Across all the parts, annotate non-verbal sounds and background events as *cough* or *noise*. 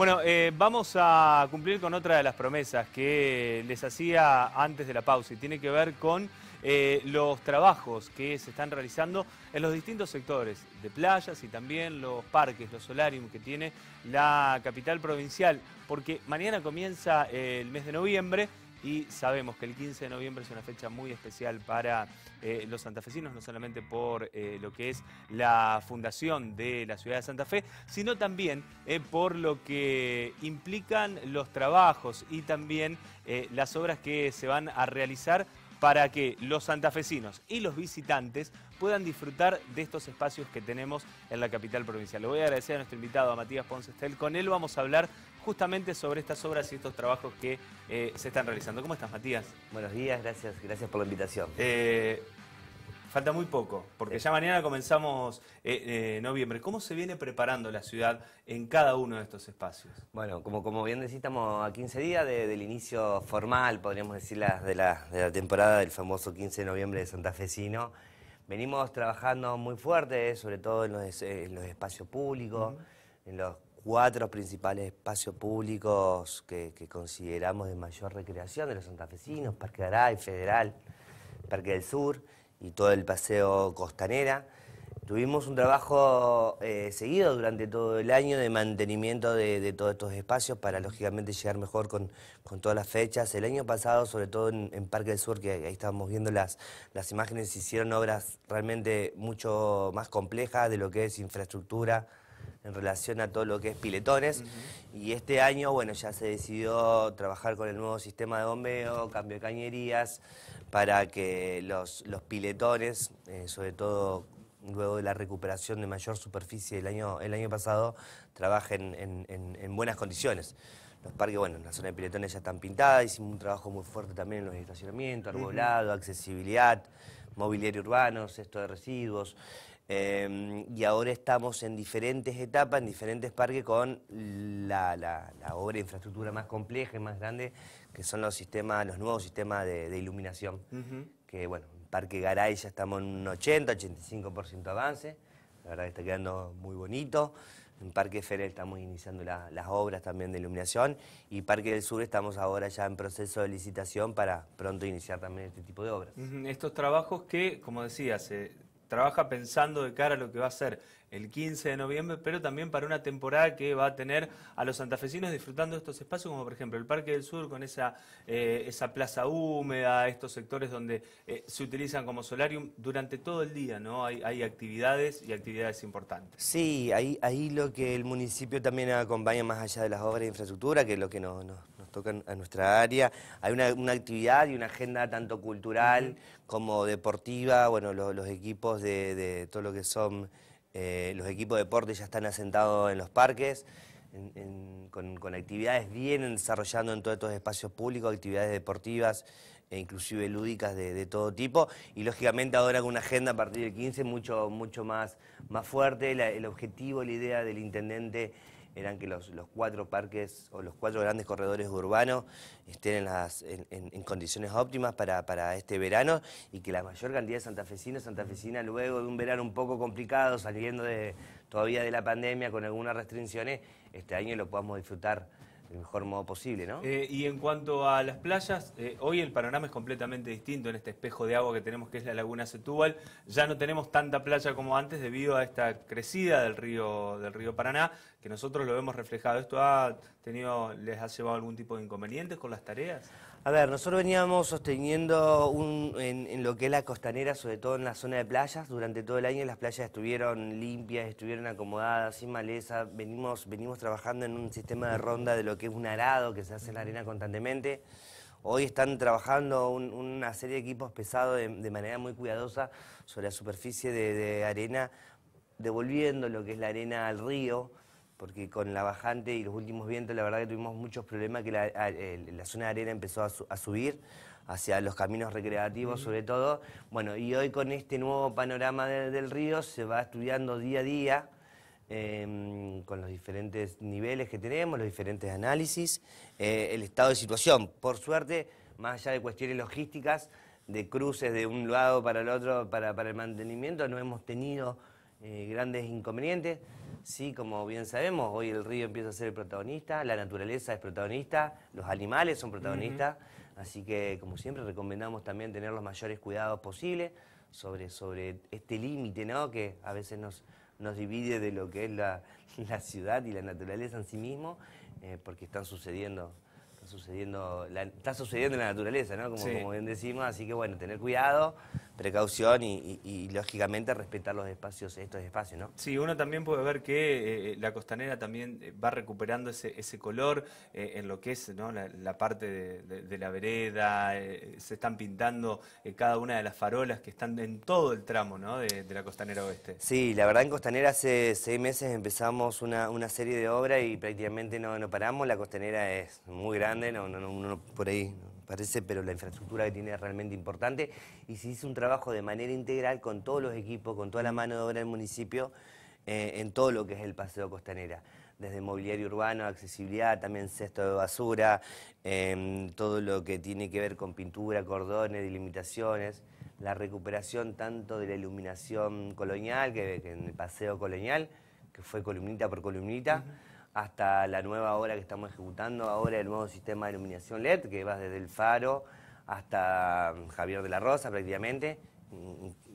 Bueno, eh, vamos a cumplir con otra de las promesas que les hacía antes de la pausa y tiene que ver con eh, los trabajos que se están realizando en los distintos sectores de playas y también los parques, los solarium que tiene la capital provincial, porque mañana comienza eh, el mes de noviembre y sabemos que el 15 de noviembre es una fecha muy especial para eh, los santafesinos, no solamente por eh, lo que es la fundación de la ciudad de Santa Fe, sino también eh, por lo que implican los trabajos y también las obras que se van a realizar para que los santafesinos y los visitantes puedan disfrutar de estos espacios que tenemos en la capital provincial. Le voy a agradecer a nuestro invitado, a Matías Ponce Estel. Con él vamos a hablar justamente sobre estas obras y estos trabajos que eh, se están realizando. ¿Cómo estás, Matías? Buenos días, gracias, gracias por la invitación. Eh, Falta muy poco, porque ya mañana comenzamos eh, eh, noviembre. ¿Cómo se viene preparando la ciudad en cada uno de estos espacios? Bueno, como, bien decís, estamos a 15 días del inicio formal, podríamos decir, de, la, temporada del famoso 15 de noviembre de Santa Fecino. Venimos trabajando muy fuerte, sobre todo en los, eh, espacios públicos, en los cuatro principales espacios públicos que, consideramos de mayor recreación de los santafesinos, Parque Aray, Federal, Parque del Sur y todo el paseo costanera. Tuvimos un trabajo eh, seguido durante todo el año de mantenimiento de, todos estos espacios para, lógicamente, llegar mejor con, todas las fechas. El año pasado, sobre todo en, Parque del Sur, que ahí estábamos viendo las, las imágenes, se hicieron obras realmente mucho más complejas de lo que es infraestructura, en relación a todo lo que es piletones. Y este año, bueno, ya se decidió trabajar con el nuevo sistema de bombeo, cambio de cañerías, para que los, los piletones, eh, sobre todo luego de la recuperación de mayor superficie el año, el año pasado, trabajen en, buenas condiciones. Los parques, bueno, en la zona de piletones ya están pintadas, hicimos un trabajo muy fuerte también en los estacionamientos, arbolado, accesibilidad, mobiliario urbano, cesto de residuos. Em, y ahora estamos en diferentes etapas, en diferentes parques, con la, obra de infraestructura más compleja y más grande, que son los sistemas, los nuevos sistemas de, iluminación. Que bueno, en Parque Garay ya estamos en un 80, 85% avance. La verdad que está quedando muy bonito. En Parque Ferel estamos iniciando las obras también de iluminación y Parque del Sur estamos ahora ya en proceso de licitación para pronto iniciar también este tipo de obras. Estos trabajos que, como decías, se... Eh, trabaja pensando de cara a lo que va a ser el 15 de noviembre, pero también para una temporada que va a tener a los santafesinos disfrutando de estos espacios, como por ejemplo el Parque del Sur con esa, eh, esa plaza húmeda, estos sectores donde eh, se utilizan como solarium durante todo el día, ¿no? Hay, actividades y actividades importantes. Sí, ahí, ahí lo que el municipio también acompaña más allá de las obras de infraestructura, que es lo que nos Tocan a nuestra área. Hay una, actividad y una agenda tanto cultural como deportiva. Bueno, los equipos de, todo lo que son eh, los equipos de deporte ya están asentados en los parques. con, actividades bien desarrollando en todos estos espacios públicos, actividades deportivas e inclusive lúdicas de, todo tipo. Y lógicamente ahora con una agenda a partir del 15 mucho, mucho más, más fuerte. el objetivo, la idea del intendente eran que los, cuatro parques o los cuatro grandes corredores urbanos estén en, condiciones óptimas para, este verano y que la mayor cantidad de santafesinos, santafesinas, luego de un verano un poco complicado, saliendo de, todavía de la pandemia con algunas restricciones, este año lo podamos disfrutar el mejor modo posible, ¿no? Eh, y en cuanto a las playas, eh, hoy el panorama es completamente distinto en este espejo de agua que tenemos que es la laguna Setúbal. Ya no tenemos tanta playa como antes debido a esta crecida del río, del río Paraná, que nosotros lo hemos reflejado. ¿Esto ha tenido, les ha llevado algún tipo de inconvenientes con las tareas? A ver, nosotros veníamos sosteniendo en, lo que es la costanera, sobre todo en la zona de playas, durante todo el año las playas estuvieron limpias, estuvieron acomodadas, sin maleza, venimos, trabajando en un sistema de ronda de lo que es un arado que se hace en la arena constantemente. Hoy están trabajando una serie de equipos pesados de, manera muy cuidadosa sobre la superficie de arena, devolviendo lo que es la arena al río porque con la bajante y los últimos vientos la verdad que tuvimos muchos problemas que la, zona de arena empezó a, subir hacia los caminos recreativos sobre todo. Bueno, y hoy con este nuevo panorama del río se va estudiando día a día em, con los diferentes niveles que tenemos, los diferentes análisis, eh, el estado de situación. Por suerte, más allá de cuestiones logísticas, de cruces de un lado para el otro, para, el mantenimiento, no hemos tenido eh, grandes inconvenientes. Sí, como bien sabemos, hoy el río empieza a ser el protagonista, la naturaleza es protagonista, los animales son protagonistas, así que como siempre recomendamos también tener los mayores cuidados posibles sobre, sobre este límite ¿no? que a veces nos, divide de lo que es *laughs* la, ciudad y la naturaleza en sí mismo, eh, porque están sucediendo sucediendo la, en la naturaleza, ¿no? como bien decimos, así que bueno, tener cuidado, precaución y, lógicamente respetar los espacios, estos espacios, ¿no? Sí, uno también puede ver que eh, eh, la costanera también eh, va recuperando ese, ese color en lo que es ¿no? la, parte de, la vereda, se están pintando cada una de las farolas que están en todo el tramo ¿no? de, la costanera oeste. Sí, la verdad en costanera hace seis meses empezamos una, serie de obras y prácticamente no, no paramos, la costanera es muy grande, no, por ahí parece, pero la infraestructura que tiene es realmente importante y se hizo un trabajo de manera integral con todos los equipos, con toda la mano de obra del municipio eh, en todo lo que es el paseo costanera desde mobiliario urbano, accesibilidad, también cesto de basura, em, todo lo que tiene que ver con pintura, cordones, delimitaciones, la recuperación tanto de la iluminación colonial, que, en el paseo colonial, que fue columnita por columnita, hasta la nueva obra que estamos ejecutando ahora, el nuevo sistema de iluminación LED, que va desde el faro hasta mm, Javier de la Rosa prácticamente,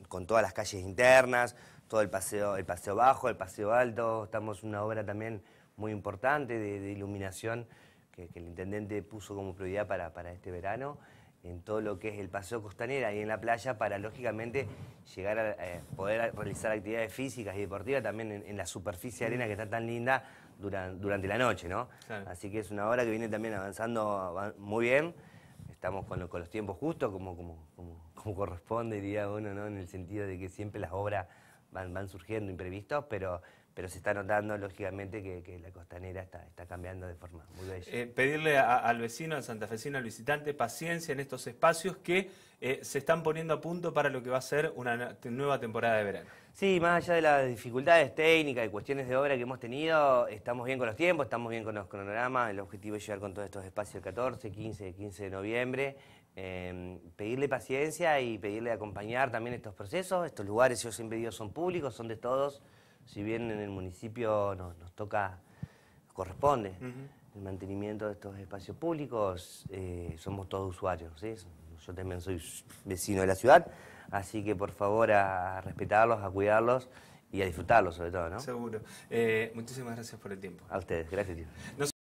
con todas las calles internas, todo el paseo, el paseo bajo, el paseo alto, estamos una obra también muy importante de, iluminación que, el intendente puso como prioridad para, este verano, en todo lo que es el paseo costanera y en la playa, para lógicamente llegar a eh, poder realizar actividades físicas y deportivas también en, en la superficie de arena que está tan linda durante, la noche, ¿no? Así que es una hora que viene también avanzando muy bien. Estamos con, los tiempos justos, como, como, como, corresponde, diría uno, ¿no? En el sentido de que siempre las obras van, van surgiendo imprevistos, pero, pero se está notando lógicamente que, la costanera está, cambiando de forma muy bella. Eh, pedirle al vecino, al santafesino, al visitante, paciencia en estos espacios que eh, se están poniendo a punto para lo que va a ser una nueva temporada de verano. Sí, más allá de las dificultades técnicas y cuestiones de obra que hemos tenido, estamos bien con los tiempos, estamos bien con los cronogramas, el objetivo es llegar con todos estos espacios el 14, 15, 15 de noviembre, em, pedirle paciencia y pedirle acompañar también estos procesos, estos lugares yo siempre digo son públicos, son de todos, si bien en el municipio nos toca, corresponde el mantenimiento de estos espacios públicos, eh, somos todos usuarios. Yo también soy vecino de la ciudad, así que por favor a respetarlos, a cuidarlos y a disfrutarlos sobre todo. ¿no? Seguro. Eh, muchísimas gracias por el tiempo. A ustedes, gracias. Tío.